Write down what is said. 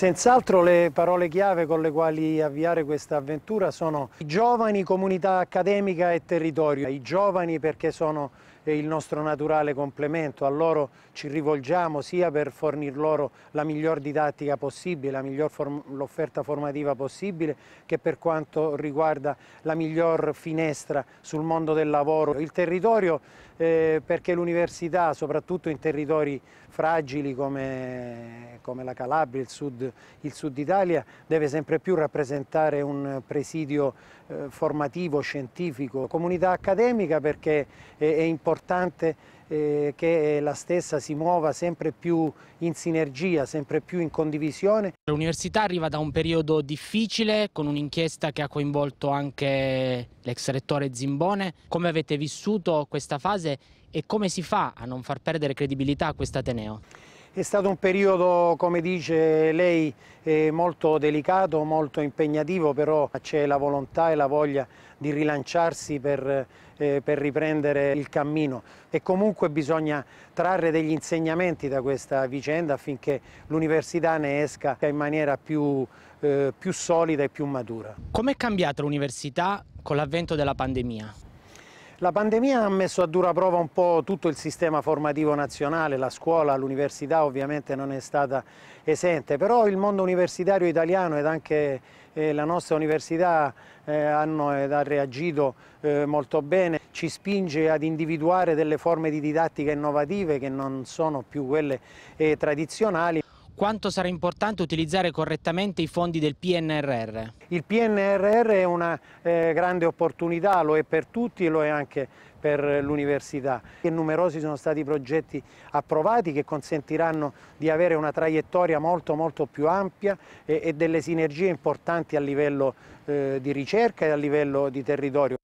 Senz'altro le parole chiave con le quali avviare questa avventura sono i giovani, comunità accademica e territorio. I giovani perché sono eh, il nostro naturale complemento, a loro ci rivolgiamo sia per fornir loro la miglior didattica possibile, la miglior form l'offerta formativa possibile, che per quanto riguarda la miglior finestra sul mondo del lavoro. Il territorio eh, perché l'università, soprattutto in territori fragili come, come la Calabria, il sud il sud Italia deve sempre più rappresentare un presidio eh, formativo, scientifico, comunità accademica perché è, è importante eh, che la stessa si muova sempre più in sinergia, sempre più in condivisione. L'università arriva da un periodo difficile con un'inchiesta che ha coinvolto anche l'ex rettore Zimbone. Come avete vissuto questa fase e come si fa a non far perdere credibilità a questo Ateneo? È stato un periodo, come dice lei, eh, molto delicato, molto impegnativo, però c'è la volontà e la voglia di rilanciarsi per, eh, per, riprendere il cammino e comunque bisogna trarre degli insegnamenti da questa vicenda affinché l'università ne esca in maniera più, eh, più solida e più matura. Com'è cambiata l'università con l'avvento della pandemia? La pandemia ha messo a dura prova un po' tutto il sistema formativo nazionale, la scuola, l'università ovviamente non è stata esente, però il mondo universitario italiano ed anche eh, la nostra università eh, hanno, ed ha reagito eh, molto bene, ci spinge ad individuare delle forme di didattica innovative che non sono più quelle tradizionali quanto sarà importante utilizzare correttamente i fondi del PNRR? Il PNRR è una eh, grande opportunità, lo è per tutti e lo è anche per l'università. Numerosi sono stati i progetti approvati che consentiranno di avere una traiettoria molto, molto più ampia e, e delle sinergie importanti a livello eh, di ricerca e a livello di territorio.